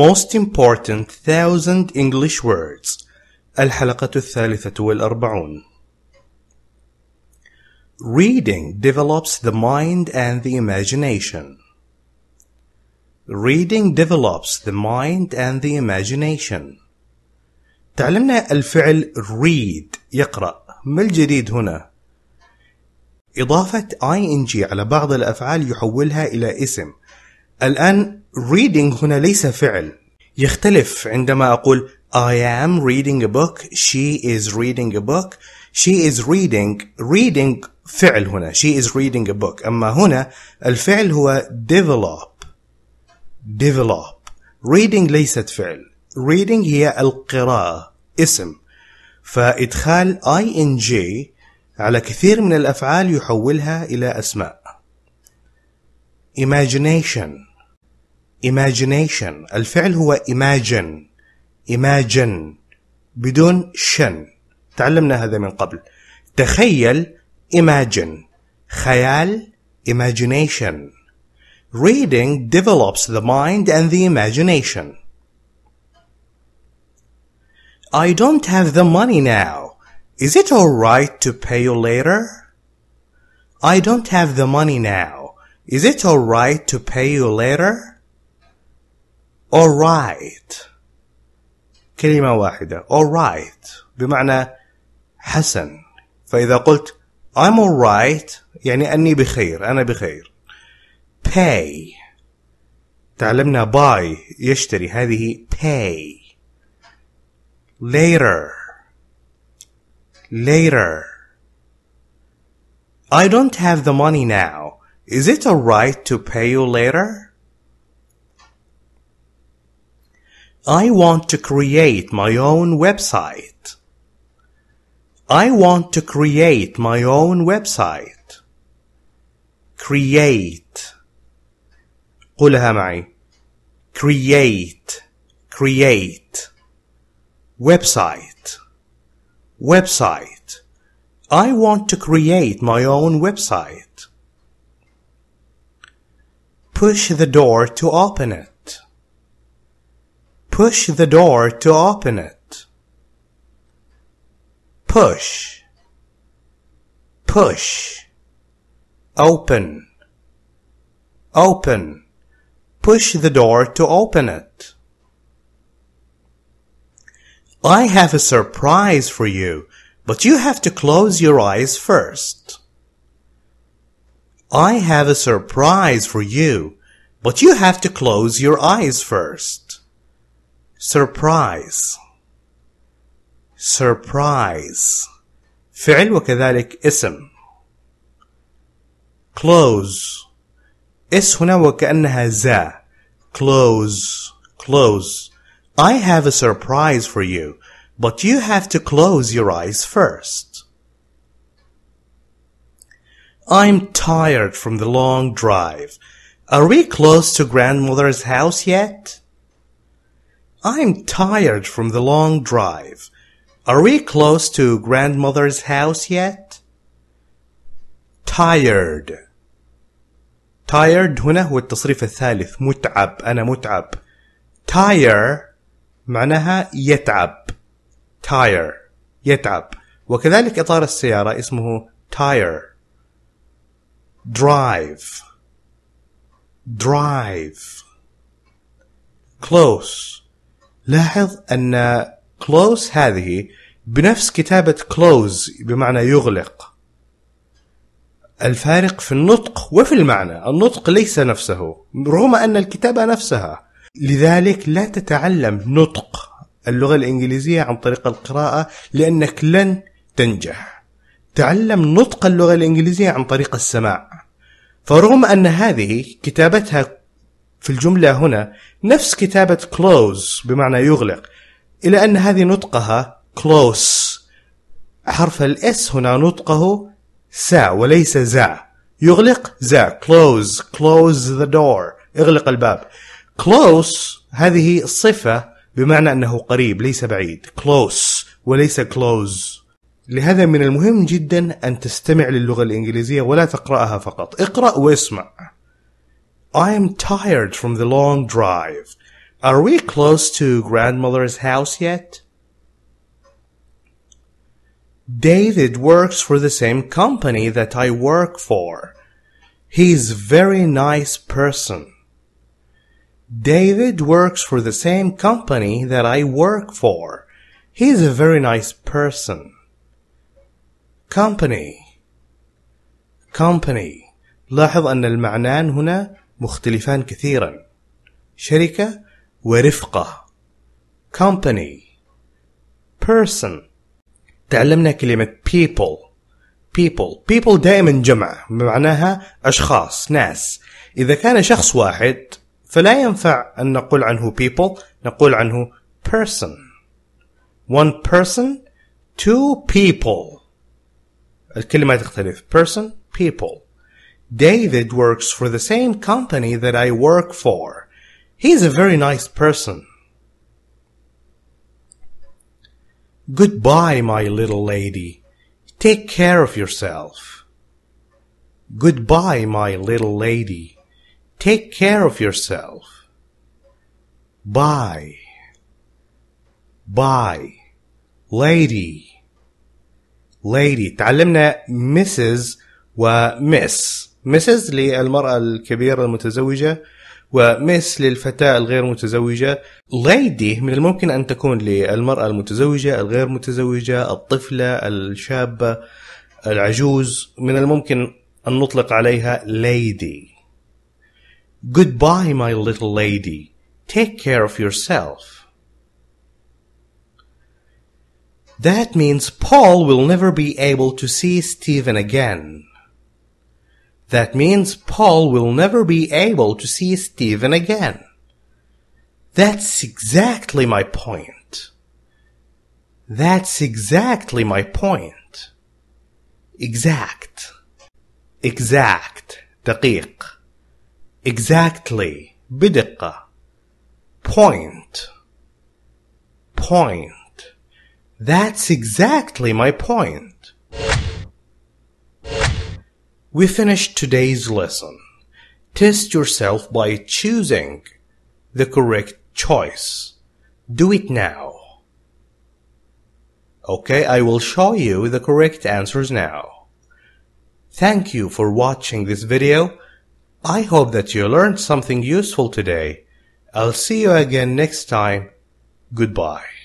Most Important Thousand English Words الحلقة الثالثة والأربعون Reading develops the mind and the imagination. Reading develops the mind and the imagination. تعلمنا الفعل read يقرأ ما الجديد هنا؟ إضافة ing على بعض الأفعال يحولها إلى اسم الآن reading هنا ليس فعل يختلف عندما أقول I am reading a book she is reading a book she is reading reading فعل هنا she is reading a book أما هنا الفعل هو develop develop reading ليست فعل reading هي القراءة اسم فإدخال ing على كثير من الأفعال يحولها إلى أسماء imagination imagination الفعل هو imagine imagine بدون شن تعلمنا هذا من قبل تخيل imagine خيال imagination reading develops the mind and the imagination I don't have the money now. Is it alright to pay you later? I don't have the money now. Is it alright to pay you later? alright كلمة واحدة alright بمعنى حسن فإذا قلت I'm alright يعني أني بخير أنا بخير pay تعلمنا buy يشتري هذه pay later later I don't have the money now is it alright to pay you later I want to create my own website. I want to create my own website. Create. قلها معي. Create. Create. Website. Website. I want to create my own website. Push the door to open it. Push the door to open it. Push. Push. Open. Open. Push the door to open it. I have a surprise for you, but you have to close your eyes first. I have a surprise for you, but you have to close your eyes first surprise surprise فعل وكذلك اسم close اس هنا وكأنها زا close close I have a surprise for you but you have to close your eyes first I'm tired from the long drive. Are we close to grandmother's house yet? I'm tired from the long drive. Are we close to grandmother's house yet? tired tired هنا هو التصريف الثالث متعب أنا متعب tire معناها يتعب tire يتعب وكذلك إطار السيارة اسمه tire drive drive close لاحظ ان كلوز هذه بنفس كتابة كلوز بمعنى يغلق الفارق في النطق وفي المعنى النطق ليس نفسه رغم أن الكتابة نفسها لذلك لا تتعلم نطق اللغة الإنجليزية عن طريق القراءة لأنك لن تنجح تعلم نطق اللغة الإنجليزية عن طريق السماع فرغم أن هذه كتابتها في الجملة هنا نفس كتابة close بمعنى يغلق إلى أن هذه نطقها close حرف الاس هنا نطقه سا وليس زا يغلق زا close close the door اغلق الباب close هذه صفة بمعنى أنه قريب ليس بعيد close وليس close لهذا من المهم جدا أن تستمع للغة الإنجليزية ولا تقرأها فقط اقرأ واسمع I am tired from the long drive. Are we close to grandmother's house yet? David works for the same company that I work for. He's very nice person. David works for the same company that I work for. He's a very nice person. Company company لاحظ أن المعنان هنا مختلفان كثيرا شركة ورفقة company person تعلمنا كلمة people people people دائما جمع معناها أشخاص ناس إذا كان شخص واحد فلا ينفع أن نقول عنه people نقول عنه person one person two people الكلمة تختلف person people David works for the same company that I work for. He's a very nice person. Goodbye, my little lady. Take care of yourself. Goodbye, my little lady. Take care of yourself. Bye. Bye. Lady. Lady. تعلمنا Mrs. و Miss. مسز للمرأة الكبيرة المتزوجة ومس للفتاة الغير متزوجة ليدي من الممكن أن تكون للمرأة المتزوجة الغير متزوجة الطفلة الشابة العجوز من الممكن أن نطلق عليها lady Goodbye my little lady Take care of yourself That means Paul will never be able to see Stephen again That means Paul will never be able to see Stephen again. That's exactly my point. That's exactly my point. Exact. Exact. دقيق. Exactly. بدقة. Point. Point. That's exactly my point. We finished today's lesson. Test yourself by choosing the correct choice. Do it now. Okay, I will show you the correct answers now. Thank you for watching this video. I hope that you learned something useful today. I'll see you again next time. Goodbye.